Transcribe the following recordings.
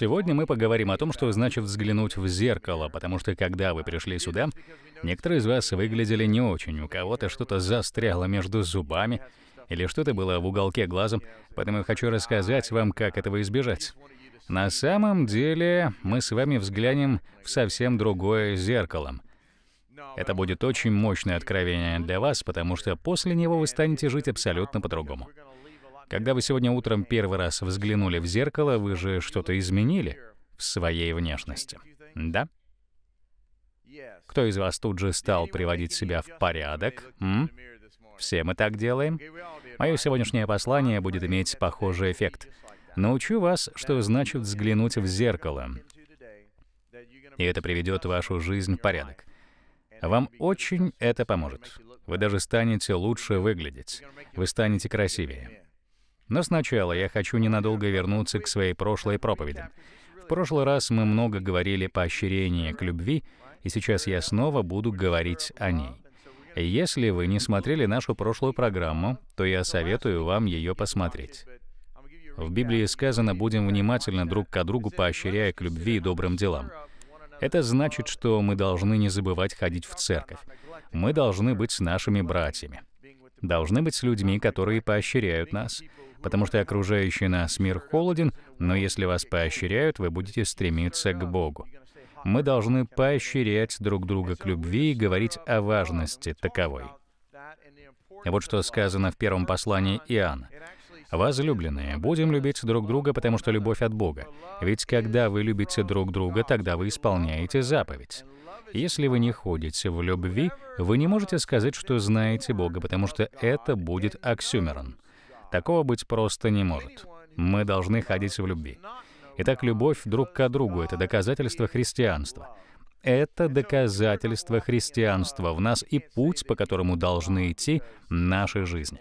Сегодня мы поговорим о том, что значит взглянуть в зеркало, потому что когда вы пришли сюда, некоторые из вас выглядели не очень, у кого-то что-то застряло между зубами или что-то было в уголке глазом, поэтому я хочу рассказать вам, как этого избежать. На самом деле мы с вами взглянем в совсем другое зеркало — это будет очень мощное откровение для вас, потому что после него вы станете жить абсолютно по-другому. Когда вы сегодня утром первый раз взглянули в зеркало, вы же что-то изменили в своей внешности, да? Кто из вас тут же стал приводить себя в порядок? М? Все мы так делаем. Мое сегодняшнее послание будет иметь похожий эффект. Научу вас, что значит взглянуть в зеркало. И это приведет вашу жизнь в порядок. Вам очень это поможет. Вы даже станете лучше выглядеть. Вы станете красивее. Но сначала я хочу ненадолго вернуться к своей прошлой проповеди. В прошлый раз мы много говорили поощрение к любви, и сейчас я снова буду говорить о ней. Если вы не смотрели нашу прошлую программу, то я советую вам ее посмотреть. В Библии сказано «будем внимательны друг к другу, поощряя к любви и добрым делам». Это значит, что мы должны не забывать ходить в церковь. Мы должны быть с нашими братьями должны быть с людьми, которые поощряют нас, потому что окружающий нас мир холоден, но если вас поощряют, вы будете стремиться к Богу. Мы должны поощрять друг друга к любви и говорить о важности таковой. Вот что сказано в первом послании Иоанна. Возлюбленные, будем любить друг друга, потому что любовь от Бога. Ведь когда вы любите друг друга, тогда вы исполняете заповедь. Если вы не ходите в любви, вы не можете сказать, что знаете Бога, потому что это будет оксюмерон. Такого быть просто не может. Мы должны ходить в любви. Итак, любовь друг к другу — это доказательство христианства. Это доказательство христианства в нас и путь, по которому должны идти наши жизни.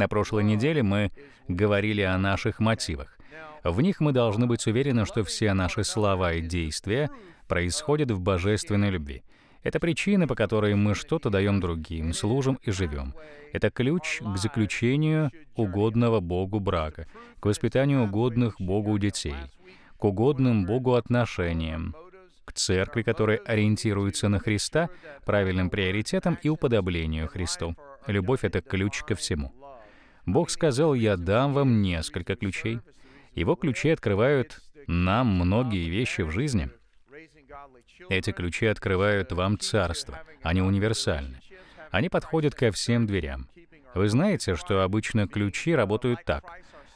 На прошлой неделе мы говорили о наших мотивах. В них мы должны быть уверены, что все наши слова и действия происходят в божественной любви. Это причина, по которой мы что-то даем другим, служим и живем. Это ключ к заключению угодного Богу брака, к воспитанию угодных Богу детей, к угодным Богу отношениям, к церкви, которая ориентируется на Христа, правильным приоритетам и уподоблению Христу. Любовь — это ключ ко всему. Бог сказал, я дам вам несколько ключей. Его ключи открывают нам многие вещи в жизни. Эти ключи открывают вам царство, они универсальны. Они подходят ко всем дверям. Вы знаете, что обычно ключи работают так.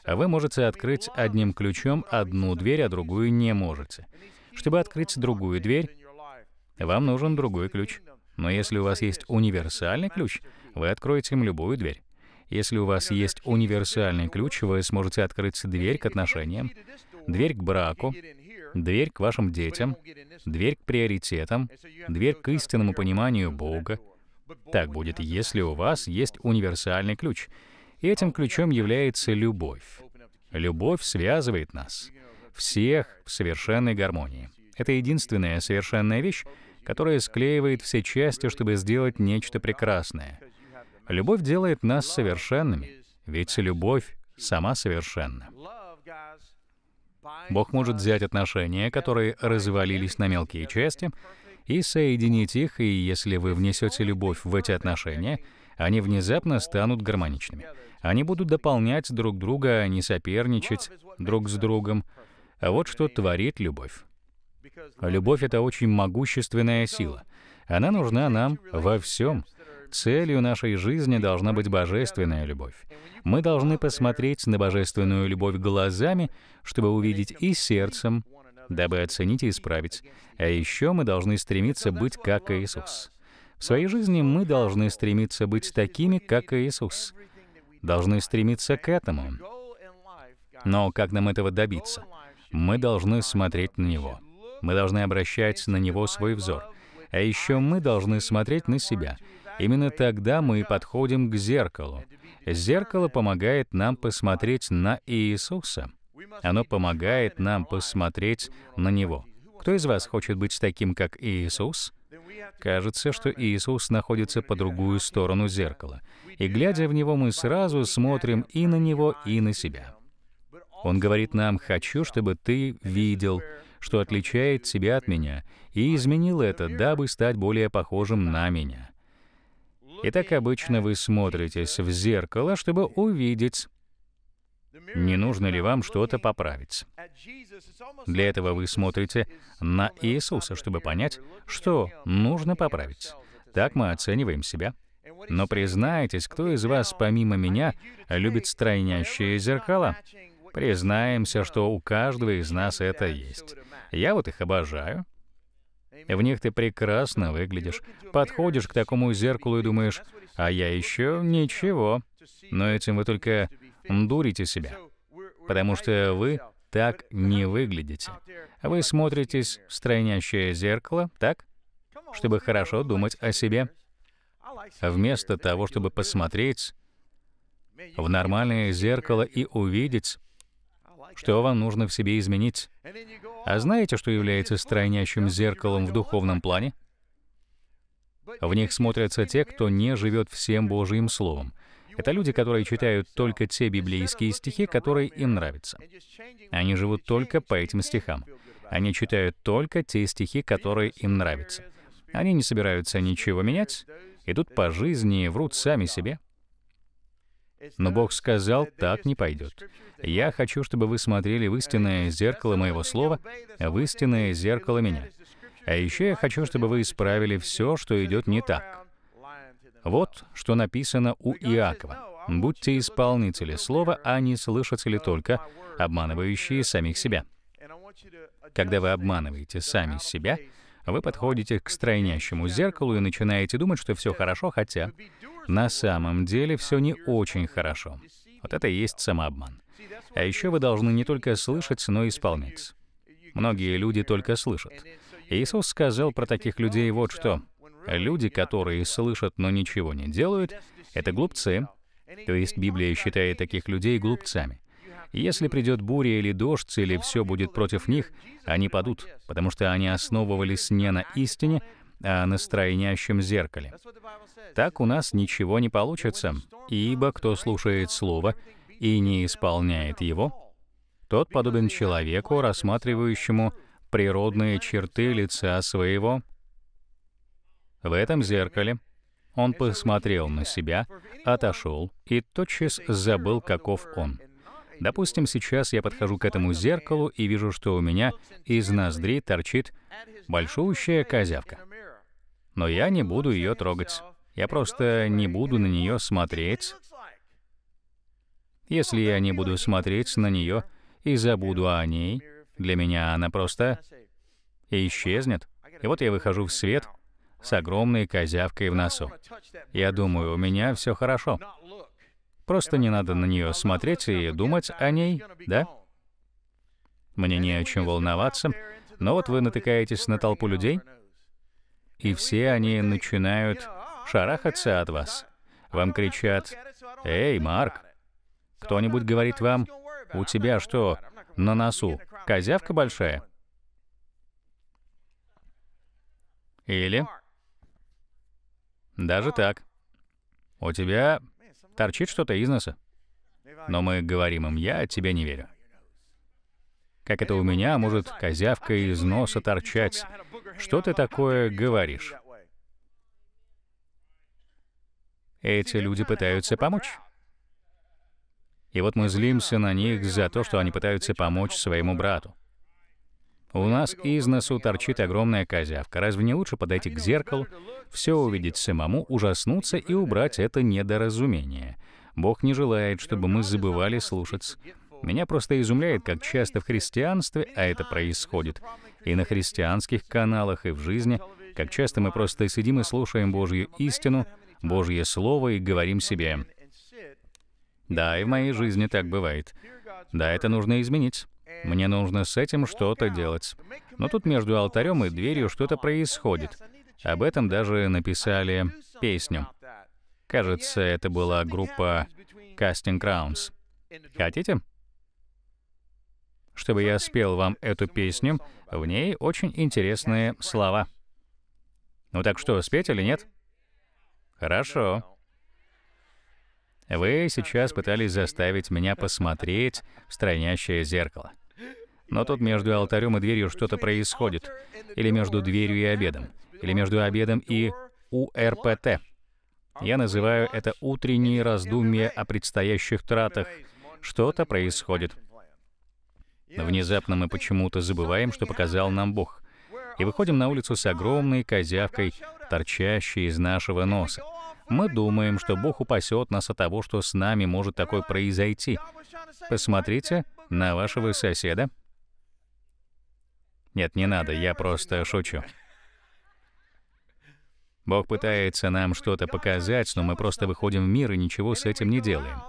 Вы можете открыть одним ключом одну дверь, а другую не можете. Чтобы открыть другую дверь, вам нужен другой ключ. Но если у вас есть универсальный ключ, вы откроете им любую дверь. Если у вас есть универсальный ключ, вы сможете открыть дверь к отношениям, дверь к браку, дверь к вашим детям, дверь к приоритетам, дверь к истинному пониманию Бога. Так будет, если у вас есть универсальный ключ. И этим ключом является любовь. Любовь связывает нас, всех в совершенной гармонии. Это единственная совершенная вещь, которая склеивает все части, чтобы сделать нечто прекрасное. Любовь делает нас совершенными, ведь любовь сама совершенна. Бог может взять отношения, которые развалились на мелкие части, и соединить их, и если вы внесете любовь в эти отношения, они внезапно станут гармоничными. Они будут дополнять друг друга, а не соперничать друг с другом. А вот что творит любовь. Любовь — это очень могущественная сила. Она нужна нам во всем — Целью нашей жизни должна быть божественная любовь. Мы должны посмотреть на божественную любовь глазами, чтобы увидеть и сердцем, дабы оценить и исправить. А еще мы должны стремиться быть как Иисус. В своей жизни мы должны стремиться быть такими, как Иисус. Должны стремиться к этому. Но как нам этого добиться? Мы должны смотреть на Него. Мы должны обращать на Него свой взор. А еще мы должны смотреть на себя Именно тогда мы подходим к зеркалу. Зеркало помогает нам посмотреть на Иисуса. Оно помогает нам посмотреть на Него. Кто из вас хочет быть таким, как Иисус? Кажется, что Иисус находится по другую сторону зеркала. И глядя в него, мы сразу смотрим и на него, и на себя. Он говорит нам, «Хочу, чтобы ты видел, что отличает тебя от меня, и изменил это, дабы стать более похожим на меня». И так обычно вы смотритесь в зеркало, чтобы увидеть, не нужно ли вам что-то поправить. Для этого вы смотрите на Иисуса, чтобы понять, что нужно поправить. Так мы оцениваем себя. Но признайтесь, кто из вас, помимо меня, любит стройнящие зеркала? Признаемся, что у каждого из нас это есть. Я вот их обожаю. В них ты прекрасно выглядишь. Подходишь к такому зеркалу и думаешь, а я еще ничего. Но этим вы только дурите себя, потому что вы так не выглядите. Вы смотритесь в стройнящее зеркало, так? Чтобы хорошо думать о себе. Вместо того, чтобы посмотреть в нормальное зеркало и увидеть, что вам нужно в себе изменить. А знаете, что является стройнящим зеркалом в духовном плане? В них смотрятся те, кто не живет всем Божьим Словом. Это люди, которые читают только те библейские стихи, которые им нравятся. Они живут только по этим стихам. Они читают только те стихи, которые им нравятся. Они не собираются ничего менять, идут по жизни и врут сами себе. Но Бог сказал, так не пойдет. Я хочу, чтобы вы смотрели в истинное зеркало моего слова, в истинное зеркало меня. А еще я хочу, чтобы вы исправили все, что идет не так. Вот что написано у Иакова. «Будьте исполнители слова, а не слышатели только, обманывающие самих себя». Когда вы обманываете сами себя, вы подходите к стройнящему зеркалу и начинаете думать, что все хорошо, хотя на самом деле все не очень хорошо. Вот это и есть самообман. А еще вы должны не только слышать, но и исполнять. Многие люди только слышат. Иисус сказал про таких людей вот что. Люди, которые слышат, но ничего не делают, это глупцы. То есть Библия считает таких людей глупцами. Если придет буря или дождь, или все будет против них, они падут, потому что они основывались не на истине, а на зеркале. Так у нас ничего не получится, ибо кто слушает слово и не исполняет его, тот подобен человеку, рассматривающему природные черты лица своего. В этом зеркале он посмотрел на себя, отошел и тотчас забыл, каков он. Допустим, сейчас я подхожу к этому зеркалу и вижу, что у меня из ноздри торчит большущая козявка но я не буду ее трогать. Я просто не буду на нее смотреть. Если я не буду смотреть на нее и забуду о ней, для меня она просто исчезнет. И вот я выхожу в свет с огромной козявкой в носу. Я думаю, у меня все хорошо. Просто не надо на нее смотреть и думать о ней, да? Мне не о чем волноваться, но вот вы натыкаетесь на толпу людей, и все они начинают шарахаться от вас. Вам кричат, «Эй, Марк!» Кто-нибудь говорит вам, «У тебя что, на носу козявка большая?» Или даже так. У тебя торчит что-то из носа. Но мы говорим им, я тебе не верю. Как это у меня может козявка из носа торчать, что ты такое говоришь? Эти люди пытаются помочь. И вот мы злимся на них за то, что они пытаются помочь своему брату. У нас из носу торчит огромная козявка. Разве не лучше подойти к зеркалу, все увидеть самому, ужаснуться и убрать это недоразумение? Бог не желает, чтобы мы забывали слушаться. Меня просто изумляет, как часто в христианстве, а это происходит, и на христианских каналах, и в жизни, как часто мы просто сидим и слушаем Божью истину, Божье Слово и говорим себе, «Да, и в моей жизни так бывает. Да, это нужно изменить. Мне нужно с этим что-то делать». Но тут между алтарем и дверью что-то происходит. Об этом даже написали песню. Кажется, это была группа Casting Crowns. Хотите? чтобы я спел вам эту песню. В ней очень интересные слова. Ну так что, спеть или нет? Хорошо. Вы сейчас пытались заставить меня посмотреть в странящее зеркало. Но тут между алтарем и дверью что-то происходит. Или между дверью и обедом. Или между обедом и УРПТ. Я называю это утренние раздумья о предстоящих тратах. Что-то происходит. Но внезапно мы почему-то забываем, что показал нам Бог, и выходим на улицу с огромной козявкой, торчащей из нашего носа. Мы думаем, что Бог упасет нас от того, что с нами может такое произойти. Посмотрите на вашего соседа. Нет, не надо, я просто шучу. Бог пытается нам что-то показать, но мы просто выходим в мир и ничего с этим не делаем.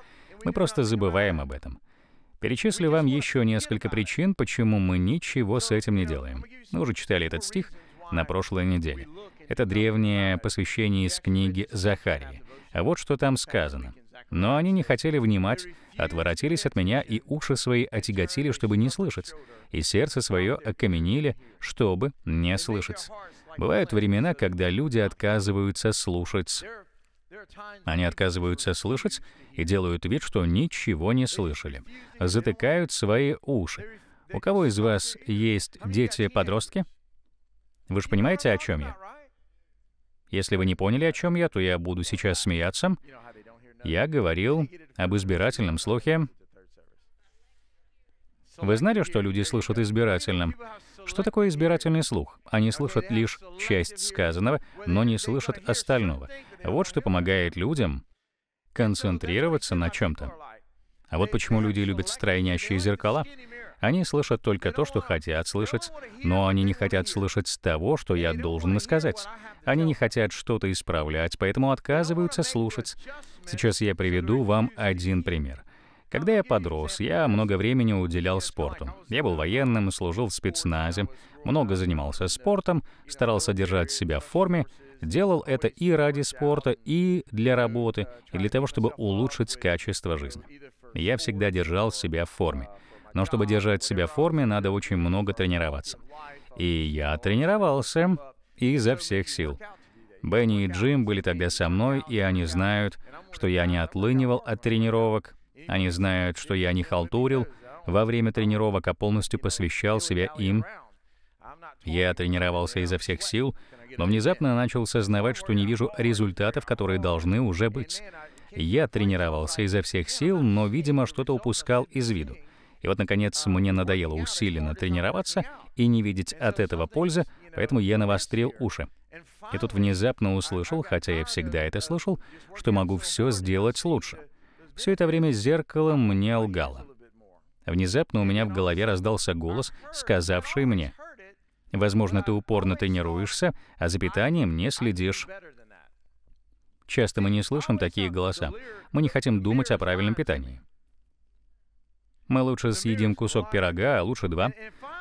Мы просто забываем об этом. Перечислю вам еще несколько причин, почему мы ничего с этим не делаем. Мы уже читали этот стих на прошлой неделе. Это древнее посвящение из книги Захарии. А вот что там сказано. «Но они не хотели внимать, отворотились от меня, и уши свои отяготили, чтобы не слышать, и сердце свое окаменили, чтобы не слышать». Бывают времена, когда люди отказываются слушать они отказываются слышать и делают вид, что ничего не слышали. Затыкают свои уши. У кого из вас есть дети-подростки? Вы же понимаете, о чем я? Если вы не поняли, о чем я, то я буду сейчас смеяться. Я говорил об избирательном слухе. Вы знали, что люди слышат избирательным? Что такое избирательный слух? Они слышат лишь часть сказанного, но не слышат остального. Вот что помогает людям концентрироваться на чем-то. А вот почему люди любят стройнящие зеркала. Они слышат только то, что хотят слышать, но они не хотят слышать того, что я должен сказать. Они не хотят что-то исправлять, поэтому отказываются слушать. Сейчас я приведу вам один пример. Когда я подрос, я много времени уделял спорту. Я был военным, служил в спецназе, много занимался спортом, старался держать себя в форме, делал это и ради спорта, и для работы, и для того, чтобы улучшить качество жизни. Я всегда держал себя в форме. Но чтобы держать себя в форме, надо очень много тренироваться. И я тренировался изо всех сил. Бенни и Джим были тогда со мной, и они знают, что я не отлынивал от тренировок, они знают, что я не халтурил во время тренировок, а полностью посвящал себя им. Я тренировался изо всех сил, но внезапно начал сознавать, что не вижу результатов, которые должны уже быть. Я тренировался изо всех сил, но, видимо, что-то упускал из виду. И вот, наконец, мне надоело усиленно тренироваться и не видеть от этого пользы, поэтому я навострил уши. И тут внезапно услышал, хотя я всегда это слышал, что могу все сделать лучше — все это время зеркало мне лгало. Внезапно у меня в голове раздался голос, сказавший мне, «Возможно, ты упорно тренируешься, а за питанием не следишь». Часто мы не слышим такие голоса. Мы не хотим думать о правильном питании. Мы лучше съедим кусок пирога, а лучше два.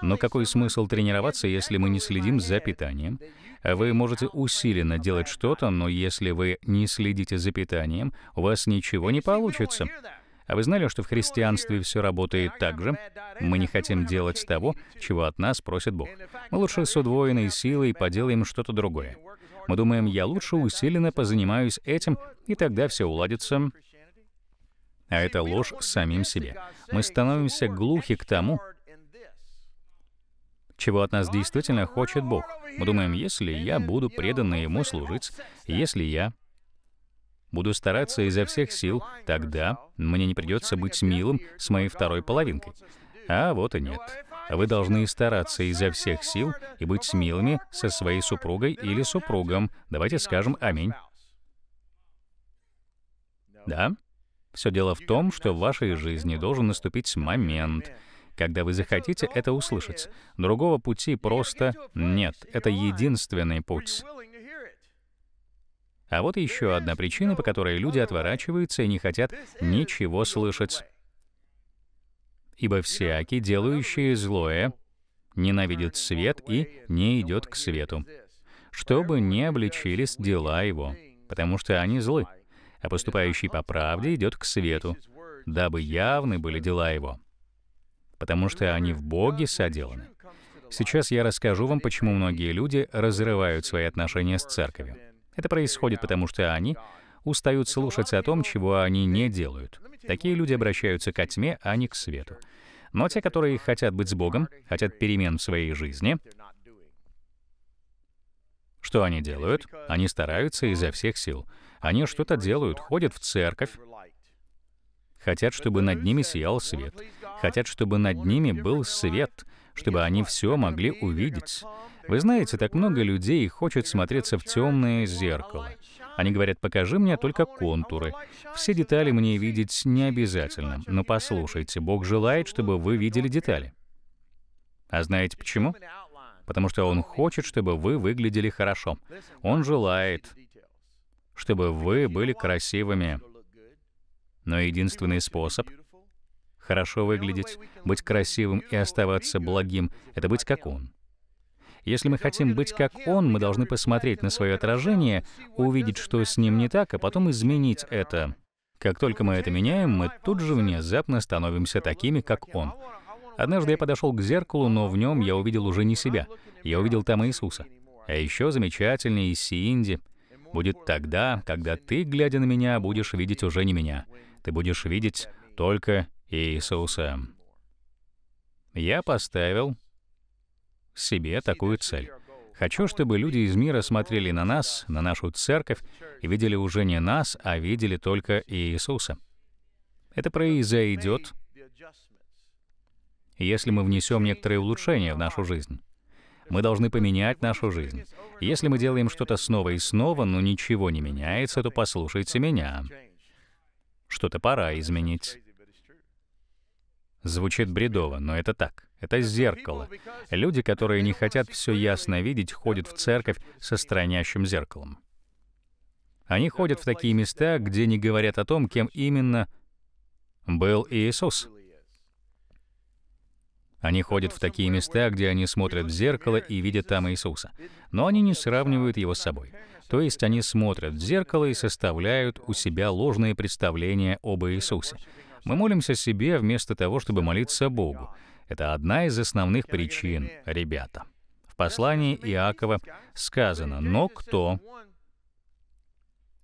Но какой смысл тренироваться, если мы не следим за питанием? Вы можете усиленно делать что-то, но если вы не следите за питанием, у вас ничего не получится. А вы знали, что в христианстве все работает так же? Мы не хотим делать того, чего от нас просит Бог. Мы лучше с удвоенной силой поделаем что-то другое. Мы думаем, я лучше усиленно позанимаюсь этим, и тогда все уладится. А это ложь самим себе. Мы становимся глухи к тому, чего от нас действительно хочет Бог. Мы думаем, если я буду преданно Ему служить, если я буду стараться изо всех сил, тогда мне не придется быть милым с моей второй половинкой. А вот и нет. Вы должны стараться изо всех сил и быть смелыми со своей супругой или супругом. Давайте скажем «Аминь». Да? Все дело в том, что в вашей жизни должен наступить момент — когда вы захотите это услышать. Другого пути просто нет. Это единственный путь. А вот еще одна причина, по которой люди отворачиваются и не хотят ничего слышать. Ибо всякий, делающий злое, ненавидит свет и не а идет к свету, чтобы не обличились дела его, потому что они злы, а поступающий по правде идет к свету, дабы явны были дела его потому что они в Боге соделаны. Сейчас я расскажу вам, почему многие люди разрывают свои отношения с церковью. Это происходит потому, что они устают слушать о том, чего они не делают. Такие люди обращаются ко тьме, а не к свету. Но те, которые хотят быть с Богом, хотят перемен в своей жизни, что они делают? Они стараются изо всех сил. Они что-то делают, ходят в церковь, хотят, чтобы над ними сиял свет хотят, чтобы над ними был свет, чтобы они все могли увидеть. Вы знаете, так много людей хочет смотреться в темное зеркало. Они говорят, покажи мне только контуры. Все детали мне видеть не обязательно. Но послушайте, Бог желает, чтобы вы видели детали. А знаете почему? Потому что Он хочет, чтобы вы выглядели хорошо. Он желает, чтобы вы были красивыми. Но единственный способ — Хорошо выглядеть, быть красивым и оставаться благим — это быть как он. Если мы хотим быть как он, мы должны посмотреть на свое отражение, увидеть, что с ним не так, а потом изменить это. Как только мы это меняем, мы тут же внезапно становимся такими, как он. Однажды я подошел к зеркалу, но в нем я увидел уже не себя. Я увидел там Иисуса. А еще замечательный Сиинди будет тогда, когда ты, глядя на меня, будешь видеть уже не меня. Ты будешь видеть только Иисуса. Я поставил себе такую цель. Хочу, чтобы люди из мира смотрели на нас, на нашу церковь, и видели уже не нас, а видели только Иисуса. Это произойдет, если мы внесем некоторые улучшения в нашу жизнь. Мы должны поменять нашу жизнь. Если мы делаем что-то снова и снова, но ничего не меняется, то послушайте меня. Что-то пора изменить. Звучит бредово, но это так. Это зеркало. Люди, которые не хотят все ясно видеть, ходят в церковь со странящим зеркалом. Они ходят в такие места, где не говорят о том, кем именно был Иисус. Они ходят в такие места, где они смотрят в зеркало и видят там Иисуса. Но они не сравнивают его с собой. То есть они смотрят в зеркало и составляют у себя ложные представления об Иисусе. Мы молимся себе вместо того, чтобы молиться Богу. Это одна из основных причин, ребята. В послании Иакова сказано, «Но кто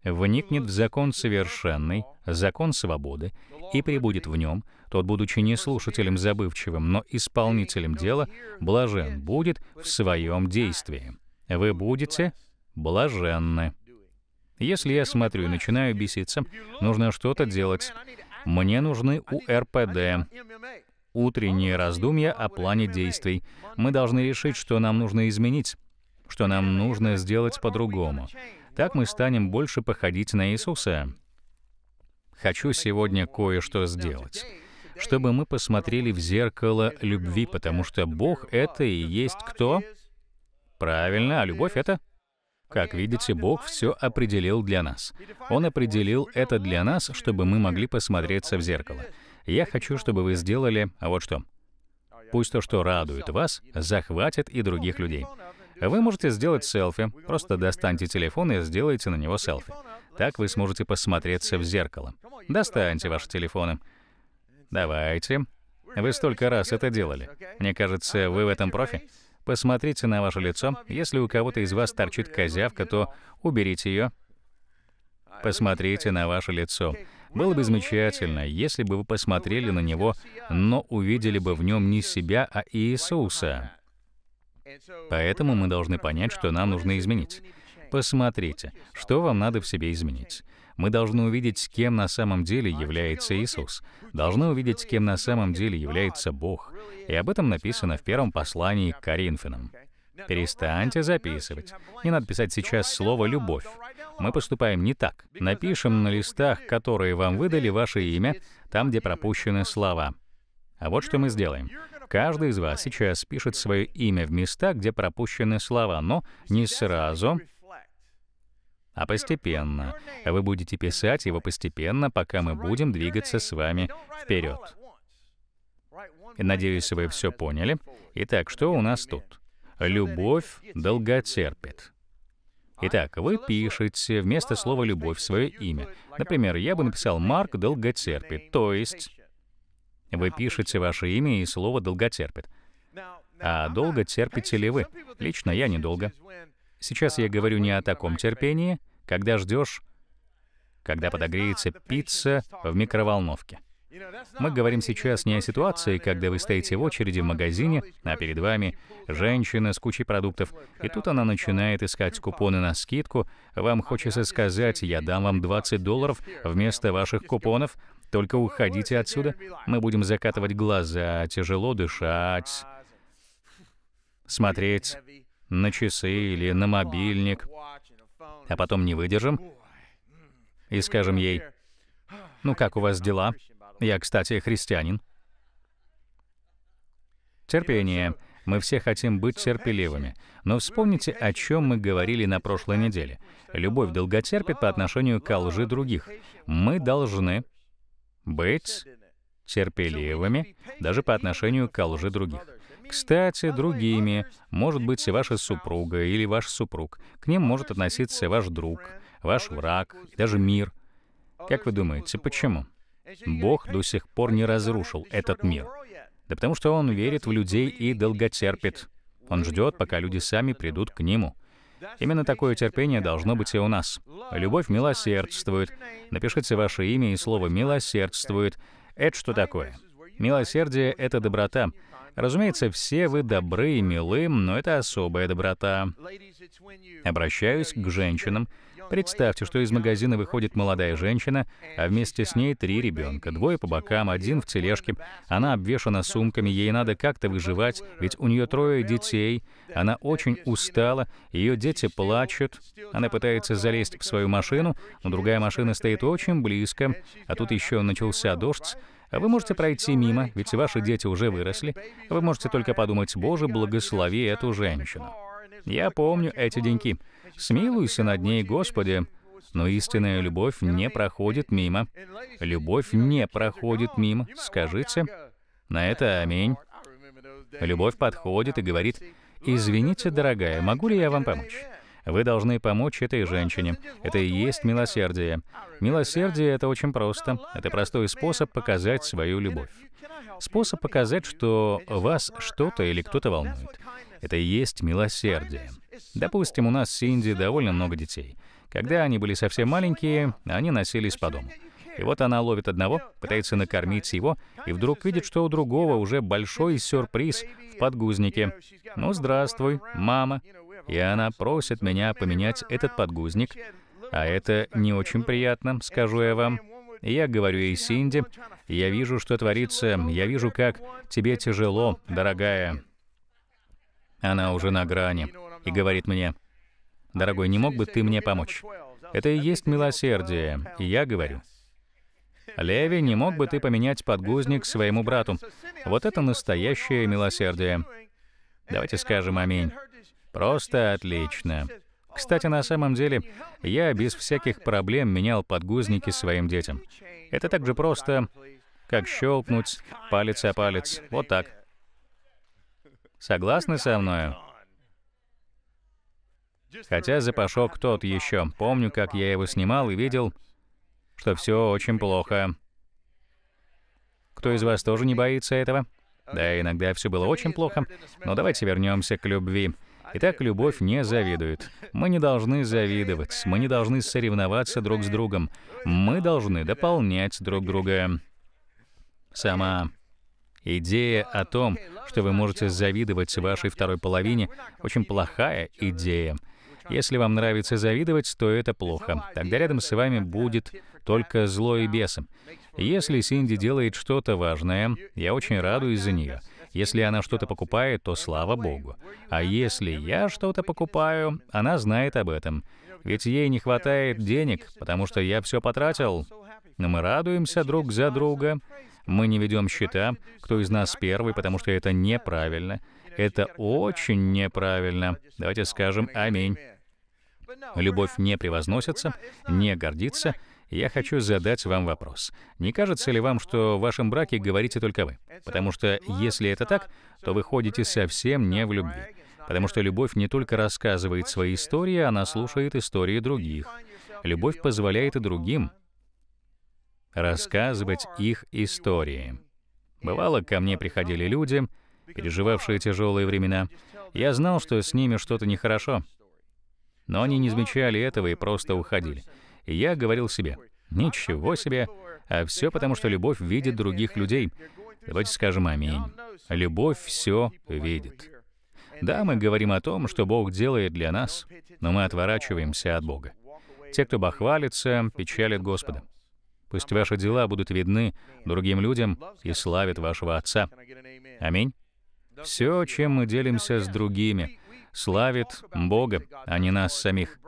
вникнет в закон совершенный, закон свободы, и пребудет в нем, тот, будучи не слушателем забывчивым, но исполнителем дела, блажен будет в своем действии. Вы будете блаженны». Если я смотрю и начинаю беситься, нужно что-то делать. Мне нужны УРПД, утренние раздумья о плане действий. Мы должны решить, что нам нужно изменить, что нам нужно сделать по-другому. Так мы станем больше походить на Иисуса. Хочу сегодня кое-что сделать чтобы мы посмотрели в зеркало любви, потому что Бог — это и есть кто? Правильно, а любовь — это как видите, Бог все определил для нас. Он определил это для нас, чтобы мы могли посмотреться в зеркало. Я хочу, чтобы вы сделали вот что. Пусть то, что радует вас, захватит и других людей. Вы можете сделать селфи, просто достаньте телефон и сделайте на него селфи. Так вы сможете посмотреться в зеркало. Достаньте ваши телефоны. Давайте. Вы столько раз это делали. Мне кажется, вы в этом профи. Посмотрите на ваше лицо. Если у кого-то из вас торчит козявка, то уберите ее. Посмотрите на ваше лицо. Было бы замечательно, если бы вы посмотрели на него, но увидели бы в нем не себя, а Иисуса. Поэтому мы должны понять, что нам нужно изменить. Посмотрите, что вам надо в себе изменить. Мы должны увидеть, с кем на самом деле является Иисус. Должны увидеть, с кем на самом деле является Бог. И об этом написано в первом послании к Коринфянам. Перестаньте записывать. Не надо писать сейчас слово «любовь». Мы поступаем не так. Напишем на листах, которые вам выдали, ваше имя, там, где пропущены слова. А вот что мы сделаем. Каждый из вас сейчас пишет свое имя в места, где пропущены слова, но не сразу, а постепенно. Вы будете писать его постепенно, пока мы будем двигаться с вами вперед. Надеюсь, вы все поняли. Итак, что у нас тут? Любовь долготерпит. Итак, вы пишете вместо слова «любовь» свое имя. Например, я бы написал «Марк долготерпит», то есть вы пишете ваше имя и слово «долготерпит». А долго терпите ли вы? Лично я недолго. Сейчас я говорю не о таком терпении, когда ждешь, когда подогреется пицца в микроволновке. Мы говорим сейчас не о ситуации, когда вы стоите в очереди в магазине, а перед вами женщина с кучей продуктов, и тут она начинает искать купоны на скидку. Вам хочется сказать, я дам вам 20 долларов вместо ваших купонов, только уходите отсюда. Мы будем закатывать глаза, тяжело дышать, смотреть на часы или на мобильник, а потом не выдержим и скажем ей, «Ну как у вас дела? Я, кстати, христианин». Терпение. Мы все хотим быть терпеливыми. Но вспомните, о чем мы говорили на прошлой неделе. Любовь долготерпит по отношению к лжи других. Мы должны быть терпеливыми даже по отношению к лжи других. Кстати, другими может быть и ваша супруга или ваш супруг. К ним может относиться ваш друг, ваш враг и даже мир. Как вы думаете, почему? Бог до сих пор не разрушил этот мир. Да потому что Он верит в людей и долготерпит. Он ждет, пока люди сами придут к Нему. Именно такое терпение должно быть и у нас. Любовь милосердствует. Напишите ваше имя и слово «милосердствует». Это что такое? Милосердие — это доброта. Разумеется, все вы добры и милы, но это особая доброта. Обращаюсь к женщинам. Представьте, что из магазина выходит молодая женщина, а вместе с ней три ребенка, двое по бокам, один в тележке. Она обвешана сумками, ей надо как-то выживать, ведь у нее трое детей. Она очень устала, ее дети плачут. Она пытается залезть в свою машину, но другая машина стоит очень близко, а тут еще начался дождь, вы можете пройти мимо, ведь ваши дети уже выросли. Вы можете только подумать, «Боже, благослови эту женщину». Я помню эти деньки. Смилуйся над ней, Господи. Но истинная любовь не проходит мимо. Любовь не проходит мимо. Скажите на это аминь. Любовь подходит и говорит, «Извините, дорогая, могу ли я вам помочь?» Вы должны помочь этой женщине. Это и есть милосердие. Милосердие — это очень просто. Это простой способ показать свою любовь. Способ показать, что вас что-то или кто-то волнует. Это и есть милосердие. Допустим, у нас с Синди довольно много детей. Когда они были совсем маленькие, они носились по дому. И вот она ловит одного, пытается накормить его, и вдруг видит, что у другого уже большой сюрприз в подгузнике. «Ну, здравствуй, мама». И она просит меня поменять этот подгузник. А это не очень приятно, скажу я вам. Я говорю ей, Синди, я вижу, что творится, я вижу, как тебе тяжело, дорогая. Она уже на грани и говорит мне, «Дорогой, не мог бы ты мне помочь?» Это и есть милосердие, и я говорю, Леви, не мог бы ты поменять подгузник своему брату? Вот это настоящее милосердие. Давайте скажем аминь. Просто отлично. Кстати, на самом деле, я без всяких проблем менял подгузники своим детям. Это так же просто, как щелкнуть палец о палец. Вот так. Согласны со мною? Хотя запашок тот еще. Помню, как я его снимал и видел, что все очень плохо. Кто из вас тоже не боится этого? Да, иногда все было очень плохо, но давайте вернемся к любви. Итак, любовь не завидует. Мы не должны завидовать, мы не должны соревноваться друг с другом. Мы должны дополнять друг друга. Сама идея о том, что вы можете завидовать вашей второй половине, очень плохая идея. Если вам нравится завидовать, то это плохо. Тогда рядом с вами будет только зло и бесом. Если Синди делает что-то важное, я очень радуюсь за нее. Если она что-то покупает, то слава богу. А если я что-то покупаю, она знает об этом. Ведь ей не хватает денег, потому что я все потратил. Но мы радуемся друг за друга. Мы не ведем счета, кто из нас первый, потому что это неправильно. Это очень неправильно. Давайте скажем «Аминь». Любовь не превозносится, не гордится. Я хочу задать вам вопрос. Не кажется ли вам, что в вашем браке говорите только вы? Потому что если это так, то вы ходите совсем не в любви. Потому что любовь не только рассказывает свои истории, она слушает истории других. Любовь позволяет и другим рассказывать их истории. Бывало, ко мне приходили люди, переживавшие тяжелые времена. Я знал, что с ними что-то нехорошо, но они не замечали этого и просто уходили. И я говорил себе, ничего себе, а все потому, что любовь видит других людей. Давайте скажем аминь. Любовь все видит. Да, мы говорим о том, что Бог делает для нас, но мы отворачиваемся от Бога. Те, кто бахвалится, печалят Господа. Пусть ваши дела будут видны другим людям и славят вашего Отца. Аминь. Все, чем мы делимся с другими, славит Бога, а не нас самих.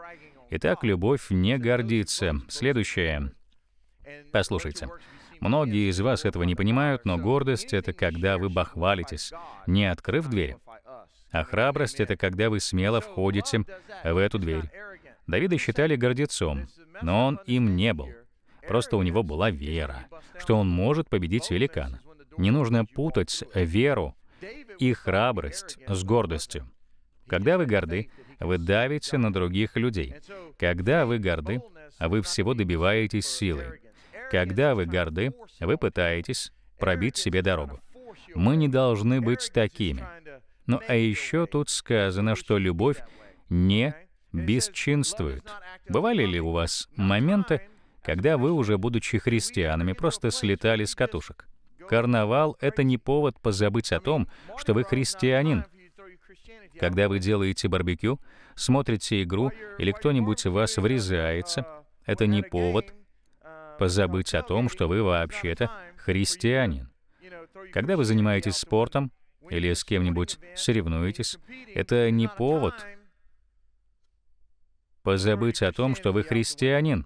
Итак, любовь не гордится. Следующее. Послушайте. Многие из вас этого не понимают, но гордость — это когда вы бахвалитесь, не открыв дверь. А храбрость — это когда вы смело входите в эту дверь. Давида считали гордецом, но он им не был. Просто у него была вера, что он может победить великана. Не нужно путать веру и храбрость с гордостью. Когда вы горды, вы давите на других людей. Когда вы горды, вы всего добиваетесь силой. Когда вы горды, вы пытаетесь пробить себе дорогу. Мы не должны быть такими. Ну а еще тут сказано, что любовь не бесчинствует. Бывали ли у вас моменты, когда вы, уже будучи христианами, просто слетали с катушек? Карнавал — это не повод позабыть о том, что вы христианин, когда вы делаете барбекю, смотрите игру или кто-нибудь в вас врезается, это не повод позабыть о том, что вы вообще-то христианин. Когда вы занимаетесь спортом или с кем-нибудь соревнуетесь, это не повод позабыть о том, что вы христианин.